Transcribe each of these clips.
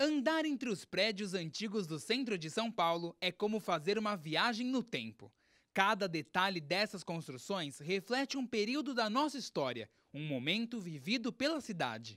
Andar entre os prédios antigos do centro de São Paulo é como fazer uma viagem no tempo. Cada detalhe dessas construções reflete um período da nossa história, um momento vivido pela cidade.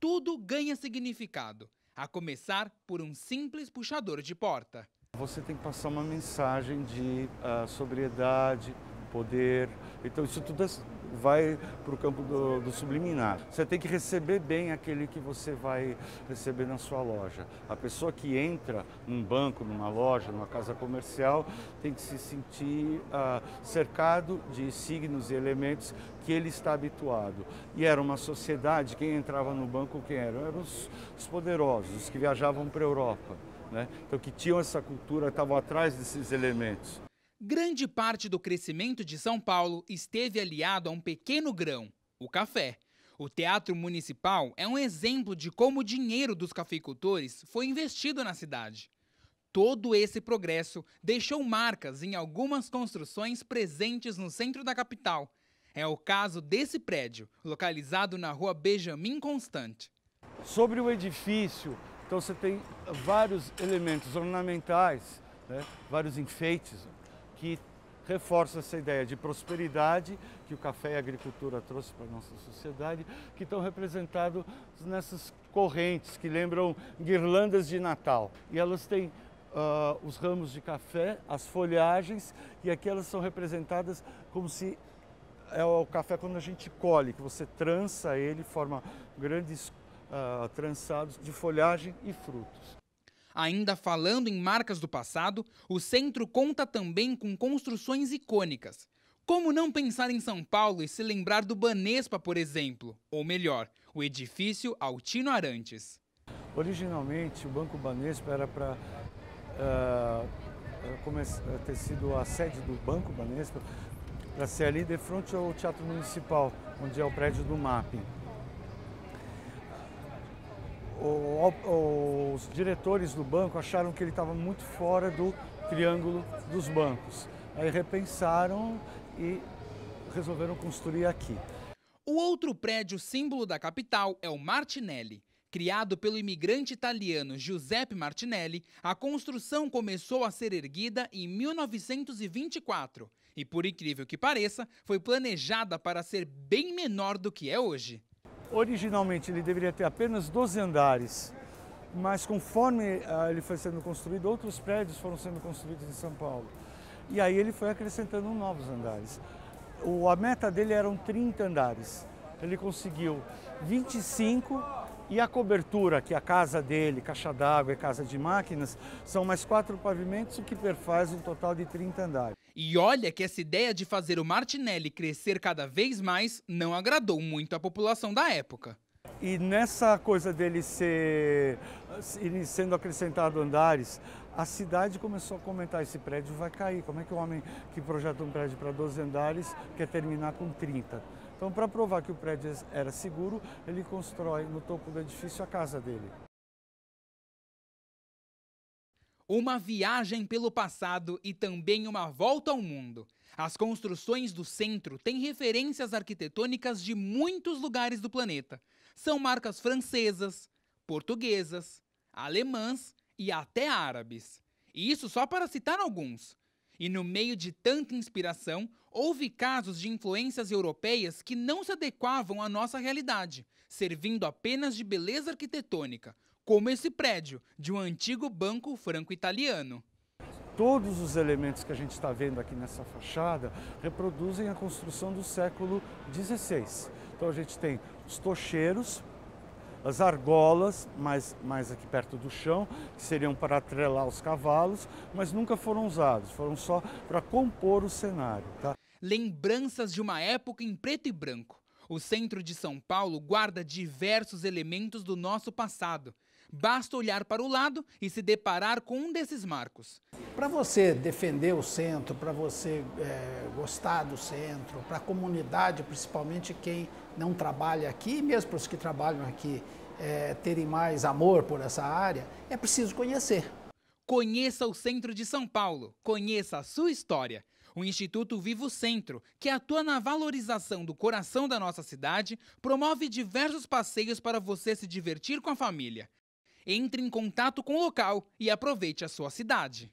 Tudo ganha significado, a começar por um simples puxador de porta. Você tem que passar uma mensagem de uh, sobriedade, poder. Então, isso tudo é vai para o campo do, do, subliminar. Você tem que receber bem aquele que você vai receber na sua loja. A pessoa que entra num banco, numa loja, numa casa comercial, tem que se sentir ah, cercado de signos e elementos que ele está habituado. E era uma sociedade, quem entrava no banco, quem era? Eram os, os poderosos, os que viajavam para a Europa. Né? Então, que tinham essa cultura, estavam atrás desses elementos. Grande parte do crescimento de São Paulo esteve aliado a um pequeno grão, o café. O Teatro Municipal é um exemplo de como o dinheiro dos cafeicultores foi investido na cidade. Todo esse progresso deixou marcas em algumas construções presentes no centro da capital. É o caso desse prédio, localizado na rua Benjamin Constant. Sobre o edifício, então você tem vários elementos ornamentais, né, vários enfeites, que reforça essa ideia de prosperidade que o café e a agricultura trouxe para a nossa sociedade, que estão representados nessas correntes que lembram guirlandas de Natal. E elas têm uh, os ramos de café, as folhagens, e aqui elas são representadas como se é o café quando a gente colhe, que você trança ele, forma grandes uh, trançados de folhagem e frutos. Ainda falando em marcas do passado, o centro conta também com construções icônicas. Como não pensar em São Paulo e se lembrar do Banespa, por exemplo? Ou melhor, o edifício Altino Arantes. Originalmente, o Banco Banespa era para uh, ah, ter sido a sede do Banco Banespa, para ser ali de frente ao Teatro Municipal, onde é o prédio do MAP os diretores do banco acharam que ele estava muito fora do triângulo dos bancos. Aí repensaram e resolveram construir aqui. O outro prédio símbolo da capital é o Martinelli. Criado pelo imigrante italiano Giuseppe Martinelli, a construção começou a ser erguida em 1924 e, por incrível que pareça, foi planejada para ser bem menor do que é hoje. Originalmente ele deveria ter apenas 12 andares, mas conforme ah, ele foi sendo construído, outros prédios foram sendo construídos em São Paulo. E aí ele foi acrescentando novos andares. O, a meta dele eram 30 andares. Ele conseguiu 25 e a cobertura, que a casa dele, caixa d'água e casa de máquinas, são mais quatro pavimentos, o que perfaz um total de 30 andares. E olha que essa ideia de fazer o Martinelli crescer cada vez mais não agradou muito a população da época. E nessa coisa dele ser sendo acrescentado andares, a cidade começou a comentar: esse prédio vai cair. Como é que o um homem que projeta um prédio para 12 andares quer terminar com 30? Então, para provar que o prédio era seguro, ele constrói no topo do edifício a casa dele. Uma viagem pelo passado e também uma volta ao mundo. As construções do centro têm referências arquitetônicas de muitos lugares do planeta. São marcas francesas, portuguesas, alemãs e até árabes. E isso só para citar alguns. E no meio de tanta inspiração, houve casos de influências europeias que não se adequavam à nossa realidade, servindo apenas de beleza arquitetônica, como esse prédio de um antigo banco franco-italiano. Todos os elementos que a gente está vendo aqui nessa fachada reproduzem a construção do século XVI. Então a gente tem os tocheiros, as argolas, mais, mais aqui perto do chão, que seriam para atrelar os cavalos, mas nunca foram usados, foram só para compor o cenário. Tá? Lembranças de uma época em preto e branco. O centro de São Paulo guarda diversos elementos do nosso passado Basta olhar para o lado e se deparar com um desses marcos. Para você defender o centro, para você é, gostar do centro, para a comunidade, principalmente quem não trabalha aqui, mesmo para os que trabalham aqui, é, terem mais amor por essa área, é preciso conhecer. Conheça o centro de São Paulo, conheça a sua história. O Instituto Vivo Centro, que atua na valorização do coração da nossa cidade, promove diversos passeios para você se divertir com a família. Entre em contato com o local e aproveite a sua cidade.